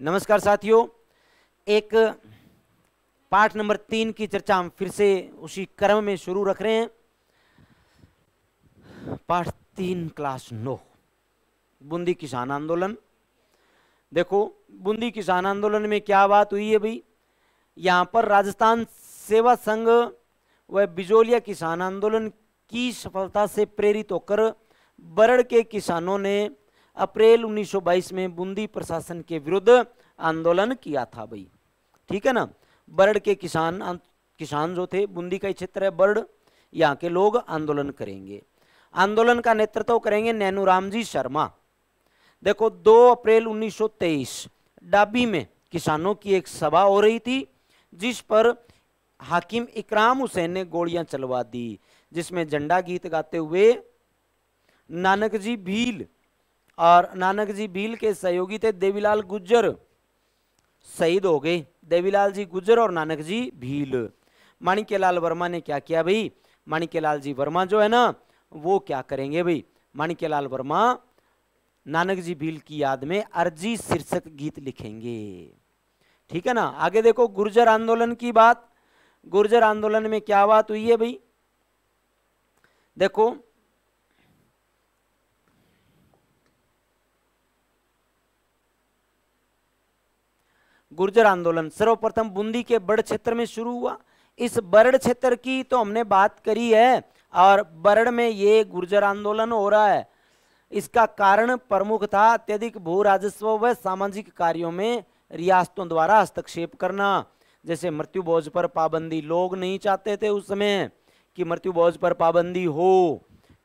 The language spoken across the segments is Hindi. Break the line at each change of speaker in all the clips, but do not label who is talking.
नमस्कार साथियों एक पाठ नंबर तीन की चर्चा हम फिर से उसी क्रम में शुरू रख रहे हैं पाठ तीन क्लास नो बूंदी किसान आंदोलन देखो बूंदी किसान आंदोलन में क्या बात हुई है भाई यहाँ पर राजस्थान सेवा संघ व बिजोलिया किसान आंदोलन की सफलता से प्रेरित होकर बरड़ के किसानों ने अप्रैल 1922 में बूंदी प्रशासन के विरुद्ध आंदोलन किया था भाई ठीक है ना बर्ड के किसान किसान जो थे बूंदी का क्षेत्र है बर्ड यहाँ के लोग आंदोलन करेंगे आंदोलन का नेतृत्व करेंगे नैनू रामजी शर्मा देखो 2 अप्रैल 1923 डाबी में किसानों की एक सभा हो रही थी जिस पर हाकिम इकराम हुसैन ने गोलियां चलवा दी जिसमें झंडा गीत गाते हुए नानक जी भील और नानक जी भील के सहयोगी थे देवीलाल गुज्जर शहीद हो गए देवीलाल जी गुज्जर और नानक जी भील माणिक्यलाल वर्मा ने क्या किया भाई माणिक्यलाल जी वर्मा जो है ना वो क्या करेंगे भाई माणिक्यलाल वर्मा नानक जी भील की याद में अर्जी शीर्षक गीत लिखेंगे ठीक है ना आगे देखो गुर्जर आंदोलन की बात गुर्जर आंदोलन में क्या बात हुई है भाई देखो गुर्जर आंदोलन सर्वप्रथम बूंदी के बड़ क्षेत्र में शुरू हुआ इस बरड़ क्षेत्र की तो हमने बात करी है और बरड़ में ये गुर्जर आंदोलन हो रहा है इसका कारण प्रमुख था अत्यधिक भू राजस्व व सामाजिक कार्यों में रियासतों द्वारा हस्तक्षेप करना जैसे मृत्यु भोज पर पाबंदी लोग नहीं चाहते थे उस समय कि मृत्यु भोज पर पाबंदी हो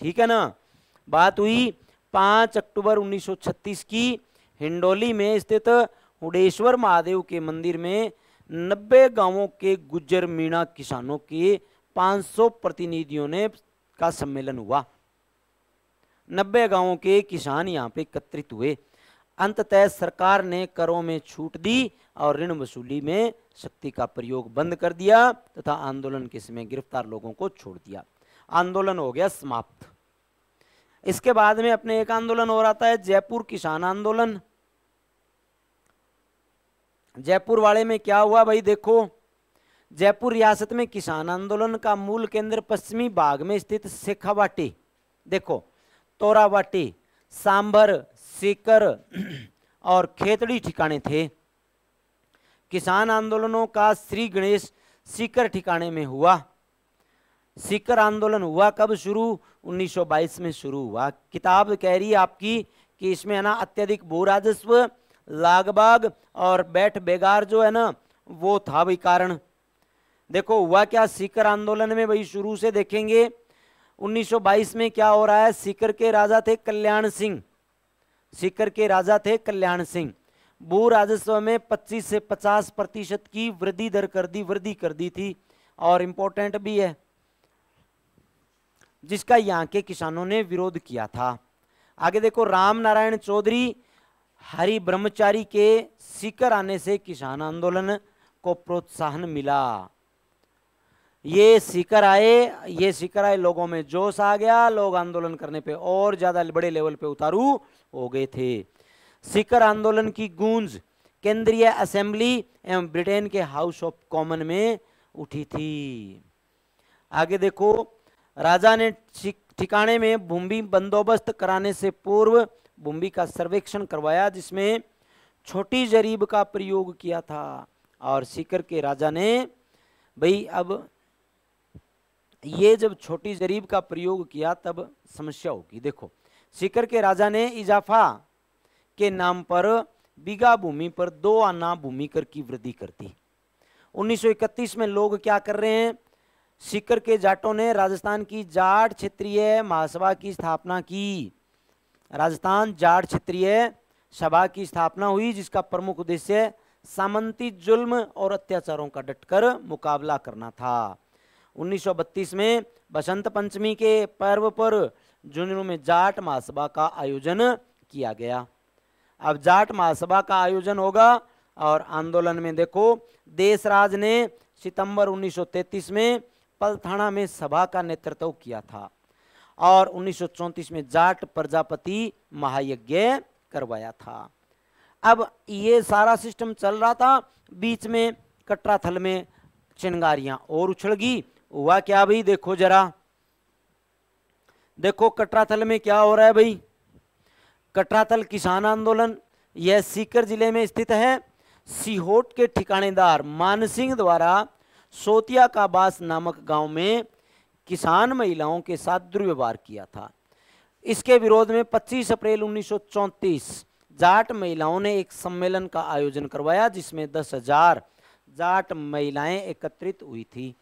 ठीक है ना बात हुई पाँच अक्टूबर 1936 की हिंडोली में स्थित तो मुडेश्वर महादेव के मंदिर में नब्बे गांवों के गुज्जर मीणा किसानों के 500 प्रतिनिधियों ने का सम्मेलन हुआ नब्बे गांवों के किसान यहां पे एकत्रित हुए अंततः सरकार ने करों में छूट दी और ऋण वसूली में शक्ति का प्रयोग बंद कर दिया तथा आंदोलन के समय गिरफ्तार लोगों को छोड़ दिया आंदोलन हो गया समाप्त इसके बाद में अपने एक आंदोलन और आता है जयपुर किसान आंदोलन जयपुर वाले में क्या हुआ भाई देखो जयपुर रियासत में किसान आंदोलन का मूल केंद्र पश्चिमी भाग में स्थित शेखावाटी देखो तोरावाटी सांभर सीकर और खेतड़ी ठिकाने थे किसान आंदोलनों का श्री गणेश सीकर ठिकाने में हुआ सीकर आंदोलन हुआ कब शुरू 1922 में शुरू हुआ किताब कह रही है आपकी कि इसमें है ना अत्यधिक भू राजस्व लागबाग और बैठ बेगार जो है ना वो था भाई कारण देखो हुआ क्या सीकर आंदोलन में भाई शुरू से देखेंगे 1922 में क्या हो रहा है सीकर के राजा थे कल्याण सिंह सीकर के राजा थे कल्याण सिंह भू राजस्व में 25 से 50 प्रतिशत की वृद्धि दर कर दी वृद्धि कर दी थी और इम्पोर्टेंट भी है जिसका यहाँ के किसानों ने विरोध किया था आगे देखो राम नारायण चौधरी हरि ब्रह्मचारी के शिकर आने से किसान आंदोलन को प्रोत्साहन मिला ये शिकर आए ये शिकर आए लोगों में जोश आ गया लोग आंदोलन करने पे और ज़्यादा बड़े लेवल पे उतारू हो गए थे शिकर आंदोलन की गूंज केंद्रीय असेंबली एवं ब्रिटेन के हाउस ऑफ कॉमन में उठी थी आगे देखो राजा ने ठिकाने में भूमि बंदोबस्त कराने से पूर्व भूमि का सर्वेक्षण करवाया जिसमें छोटी जरीब का प्रयोग किया था और सीकर के राजा ने भई अब ये जब छोटी जरीब का प्रयोग किया तब समस्या होगी देखो सीकर के राजा ने इजाफा के नाम पर बीघा भूमि पर दो आना भूमि कर की वृद्धि कर दी 1931 में लोग क्या कर रहे हैं सीकर के जाटों ने राजस्थान की जाट क्षेत्रीय महासभा की स्थापना की राजस्थान जाट क्षेत्रीय सभा की स्थापना हुई जिसका प्रमुख उद्देश्य सामंती जुल्म और अत्याचारों का डटकर मुकाबला करना था 1932 में बसंत पंचमी के पर्व पर झुंझुनू में जाट महासभा का आयोजन किया गया अब जाट महासभा का आयोजन होगा और आंदोलन में देखो देशराज ने सितंबर 1933 में पलथाना में सभा का नेतृत्व किया था और उन्नीस में जाट प्रजापति महायज्ञ करवाया था अब ये सारा सिस्टम चल रहा था बीच में कटरा थल में चिंगारियां और उछल गई हुआ क्या भाई देखो जरा देखो कटरा थल में क्या हो रहा है भाई कटरा थल किसान आंदोलन यह सीकर जिले में स्थित है सीहोट के ठिकानेदार मानसिंह द्वारा सोतिया का बास नामक गांव में किसान महिलाओं के साथ दुर्व्यवहार किया था इसके विरोध में 25 अप्रैल 1934 जाट महिलाओं ने एक सम्मेलन का आयोजन करवाया जिसमें दस हजार जाट महिलाएं एकत्रित हुई थी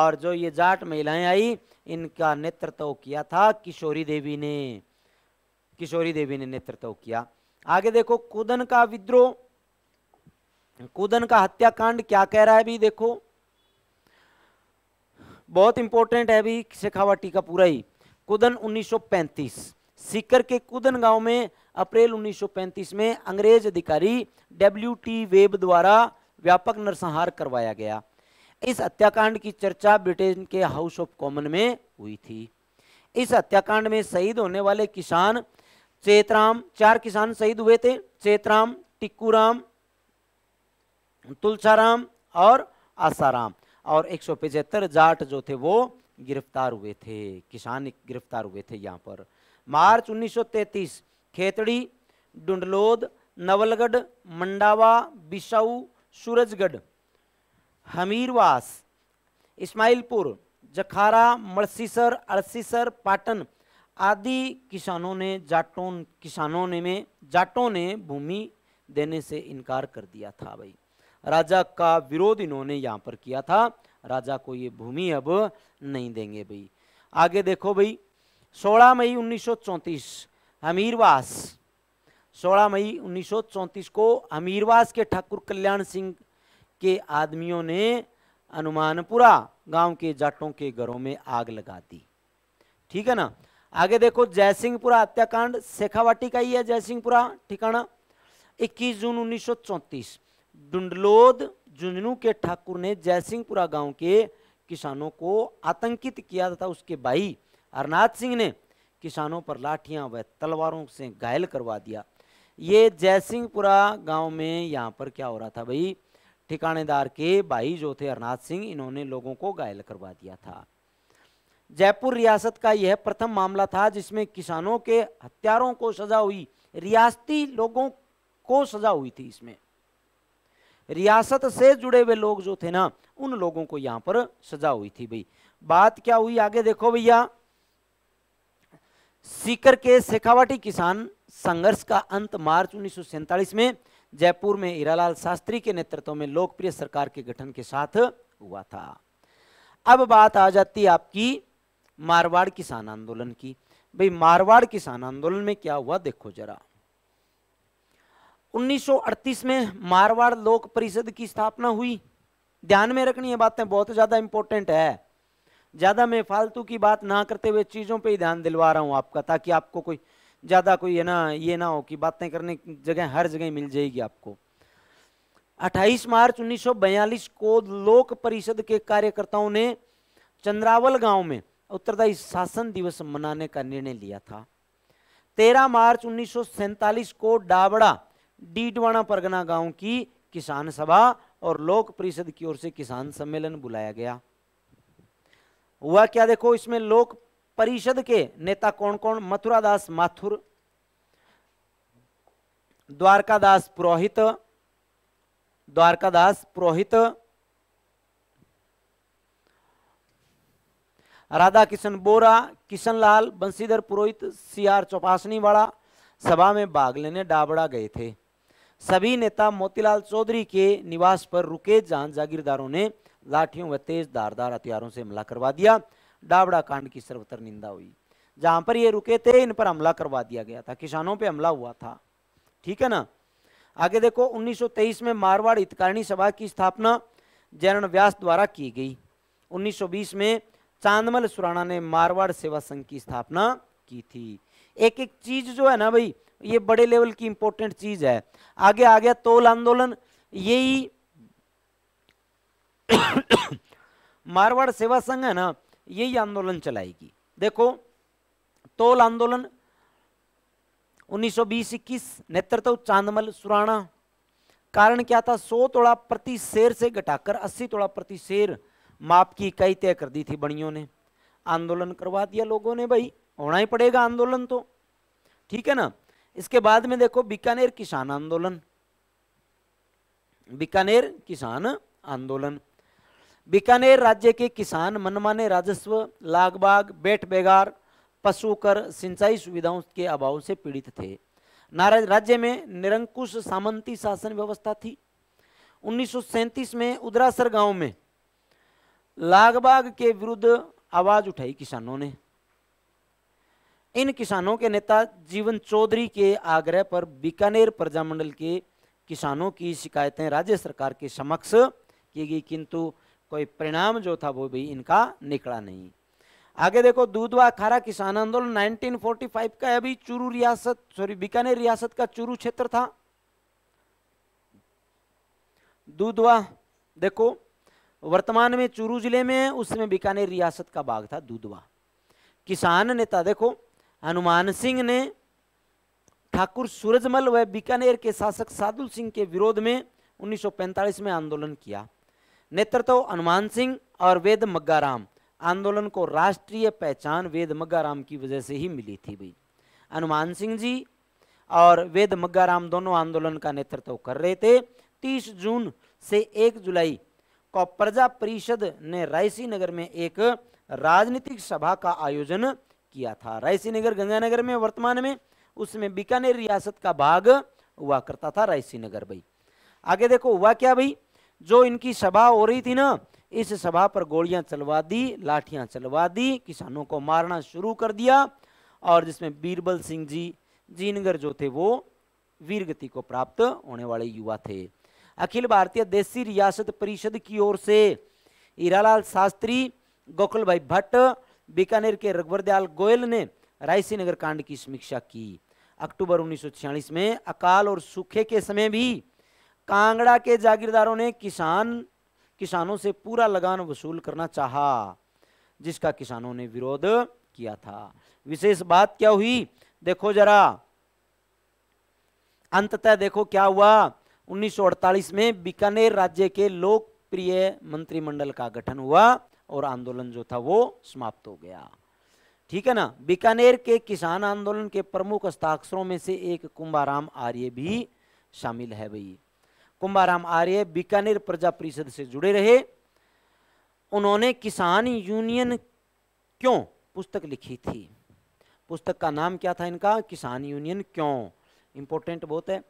और जो ये जाट महिलाएं आई इनका नेतृत्व किया था किशोरी देवी ने किशोरी देवी ने नेतृत्व किया आगे देखो कुदन का विद्रोह कुदन का हत्याकांड क्या कह रहा है भी देखो बहुत इंपॉर्टेंट है भी शेखावाटी का पूरा ही कुदन 1935 सीकर के कुदन गांव में अप्रैल 1935 में अंग्रेज अधिकारी डब्ल्यू टी वेब द्वारा व्यापक नरसंहार करवाया गया इस हत्याकांड की चर्चा ब्रिटेन के हाउस ऑफ कॉमन में हुई थी इस हत्याकांड में शहीद होने वाले किसान चेतराम चार किसान शहीद हुए थे चेतराम टिक्कूराम तुलसाराम और आसाराम और एक सौ पचहत्तर जाट जो थे वो गिरफ्तार हुए थे किसान गिरफ्तार हुए थे यहाँ पर मार्च 1933 खेतड़ी डुंडलोद नवलगढ़ मंडावा बिसाऊ सूरजगढ़ हमीरवास इस्माइलपुर जखारा मड़सीसर अड़सीसर पाटन आदि किसानों ने जाटों किसानों ने में जाटों ने भूमि देने से इनकार कर दिया था भाई राजा का विरोध इन्होंने यहाँ पर किया था राजा को ये भूमि अब नहीं देंगे भाई आगे देखो भाई 16 मई 1934 हमीरवास 16 मई 1934 को हमीरवास के ठाकुर कल्याण सिंह के आदमियों ने अनुमानपुरा गांव के जाटों के घरों में आग लगा दी ठीक है ना आगे देखो जयसिंहपुरा हत्याकांड शेखावाटी का ही है जयसिंहपुरा ठिकाना 21 जून डुंडलोद झुंझुनू के ठाकुर ने जयसिंहपुरा गांव के किसानों को आतंकित किया था उसके भाई हरनाथ सिंह ने किसानों पर लाठियां व तलवारों से घायल करवा दिया ये जयसिंहपुरा गांव में यहां पर क्या हो रहा था भाई ठिकानेदार के भाई जो थे हरनाथ सिंह इन्होंने लोगों को घायल करवा दिया था जयपुर रियासत का यह प्रथम मामला था जिसमें किसानों के हत्यारों को सजा हुई रियासती लोगों को सजा हुई थी इसमें रियासत से जुड़े हुए लोग जो थे ना उन लोगों को यहां पर सजा हुई थी भाई बात क्या हुई आगे देखो भैया सीकर के शेखावाटी किसान संघर्ष का अंत मार्च उन्नीस में जयपुर में हीरालाल शास्त्री के नेतृत्व में लोकप्रिय सरकार के गठन के साथ हुआ था अब बात आ जाती है आपकी मारवाड़ किसान आंदोलन की भाई मारवाड़ किसान आंदोलन में क्या हुआ देखो जरा 1938 में मारवाड़ लोक परिषद की स्थापना हुई ध्यान में रखनी ये बातें बहुत ज़्यादा इंपॉर्टेंट है ज़्यादा मैं फालतू की बात ना करते हुए चीज़ों पे ही ध्यान दिलवा रहा हूँ आपका ताकि आपको कोई ज़्यादा कोई है ना ये ना हो कि बातें करने जगह हर जगह मिल जाएगी आपको 28 मार्च 1942 को लोक परिषद के कार्यकर्ताओं ने चंद्रावल गांव में उत्तरदायी शासन दिवस मनाने का निर्णय लिया था 13 मार्च उन्नीस को डाबड़ा डीडवाणा परगना गांव की किसान सभा और लोक परिषद की ओर से किसान सम्मेलन बुलाया गया हुआ क्या देखो इसमें लोक परिषद के नेता कौन कौन मथुरा दास माथुर दास पुरोहित दास पुरोहित राधा किशन बोरा किशन लाल बंशीधर पुरोहित सी आर चौपासनी वाला सभा में भाग लेने डाबड़ा गए थे सभी नेता मोतीलाल चौधरी के निवास पर रुके जहां जागीरदारों ने लाठियों व तेज धारदार हथियारों से हमला करवा दिया डाबड़ा कांड की सर्वतर निंदा हुई जहां पर ये रुके थे इन पर हमला करवा दिया गया था किसानों पे हमला हुआ था ठीक है ना आगे देखो 1923 में मारवाड़ हितकारिणी सभा की स्थापना जैन व्यास द्वारा की गई 1920 में चांदमल सुराना ने मारवाड़ सेवा संघ की स्थापना की थी एक एक चीज जो है ना भाई ये बड़े लेवल की इंपॉर्टेंट चीज है आगे आ गया तोल आंदोलन यही मारवाड़ सेवा संघ है ना यही आंदोलन चलाएगी देखो तोल आंदोलन 1920-21 नेतृत्व चांदमल सुराना कारण क्या था 100 तोड़ा प्रति शेर से घटाकर 80 तोड़ा प्रति शेर माप की इकाई तय कर दी थी बणियों ने आंदोलन करवा दिया लोगों ने भाई होना ही पड़ेगा आंदोलन तो ठीक है ना इसके बाद में देखो बीकानेर किसान आंदोलन बीकानेर किसान आंदोलन बीकानेर राज्य के किसान मनमाने राजस्व लागबाग बेट बेगार पशु कर सिंचाई सुविधाओं के अभाव से पीड़ित थे नाराज राज्य में निरंकुश सामंती शासन व्यवस्था थी उन्नीस में उदरासर गांव में लागबाग के विरुद्ध आवाज उठाई किसानों ने इन किसानों के नेता जीवन चौधरी के आग्रह पर बीकानेर प्रजामंडल के किसानों की शिकायतें राज्य सरकार के समक्ष की गई किंतु कोई परिणाम जो था वो भी इनका निकला नहीं आगे देखो दूधवा खारा किसान आंदोलन 1945 का अभी चूरू रियासत सॉरी बीकानेर रियासत का चूरू क्षेत्र था दूधवा देखो वर्तमान में चूरू जिले में उसमें बीकानेर रियासत का भाग था दूधवा किसान नेता देखो हनुमान सिंह ने ठाकुर सूरजमल व बीकानेर के शासक साधु सिंह के विरोध में 1945 में आंदोलन किया नेतृत्व हनुमान सिंह और वेद मग्गाराम आंदोलन को राष्ट्रीय पहचान वेद मग्गाराम की वजह से ही मिली थी भाई हनुमान सिंह जी और वेद मग्गाराम दोनों आंदोलन का नेतृत्व कर रहे थे 30 जून से 1 जुलाई को प्रजा परिषद ने रायसी नगर में एक राजनीतिक सभा का आयोजन किया था रायसी नगर गंगानगर में वर्तमान में उसमें बीकानेर रियासत का भाग हुआ करता था रायसी नगर भाई आगे देखो हुआ क्या भाई जो इनकी सभा हो रही थी ना इस सभा पर गोलियां चलवा दी लाठियां चलवा दी किसानों को मारना शुरू कर दिया और जिसमें बीरबल सिंह जी जीनगर जो थे वो वीरगति को प्राप्त होने वाले युवा थे अखिल भारतीय देसी रियासत परिषद की ओर से हीरालाल शास्त्री गोकुल भाई भट्ट बीकानेर के दयाल गोयल ने रायसी नगर कांड की समीक्षा की अक्टूबर उन्नीस में अकाल और सूखे के समय भी कांगड़ा के जागीरदारों ने किसान किसानों से पूरा लगान वसूल करना चाहा जिसका किसानों ने विरोध किया था विशेष बात क्या हुई देखो जरा अंततः देखो क्या हुआ 1948 में बीकानेर राज्य के लोकप्रिय मंत्रिमंडल का गठन हुआ और आंदोलन जो था वो समाप्त हो गया ठीक है ना बीकानेर के किसान आंदोलन के प्रमुख हस्ताक्षरों में से एक कुंभाराम आर्य भी शामिल है भाई कुंभाराम आर्य बीकानेर प्रजा परिषद से जुड़े रहे उन्होंने किसान यूनियन क्यों पुस्तक लिखी थी पुस्तक का नाम क्या था इनका किसान यूनियन क्यों इंपॉर्टेंट बहुत है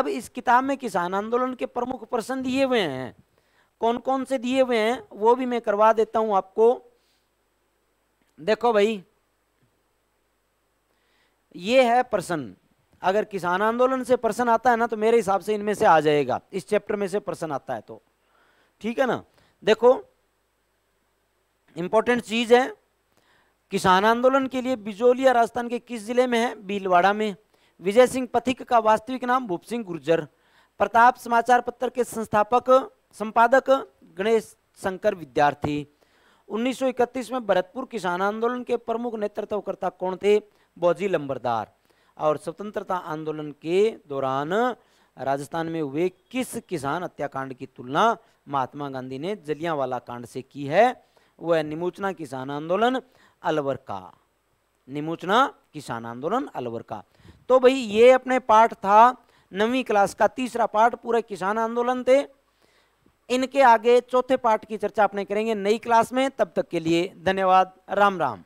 अब इस किताब में किसान आंदोलन के प्रमुख प्रसंग दिए हुए हैं कौन कौन से दिए हुए हैं वो भी मैं करवा देता हूं आपको देखो भाई ये है प्रश्न अगर किसान आंदोलन से प्रश्न आता है ना तो मेरे हिसाब से इनमें से आ जाएगा इस चैप्टर में से प्रश्न आता है तो ठीक है ना देखो इंपॉर्टेंट चीज है किसान आंदोलन के लिए बिजोलिया राजस्थान के किस जिले में है भीलवाड़ा में विजय सिंह पथिक का वास्तविक नाम भूप सिंह गुर्जर प्रताप समाचार पत्र के संस्थापक संपादक गणेश शंकर विद्यार्थी 1931 में भरतपुर किसान आंदोलन के प्रमुख नेतृत्वकर्ता कौन थे बौजी लंबरदार और स्वतंत्रता आंदोलन के दौरान राजस्थान में हुए किस किसान हत्याकांड की तुलना महात्मा गांधी ने जलियांवाला कांड से की है वह निमोचना किसान आंदोलन अलवर का निमोचना किसान आंदोलन अलवर का तो भाई ये अपने पाठ था नवी क्लास का तीसरा पाठ पूरे किसान आंदोलन थे इनके आगे चौथे पार्ट की चर्चा अपने करेंगे नई क्लास में तब तक के लिए धन्यवाद राम राम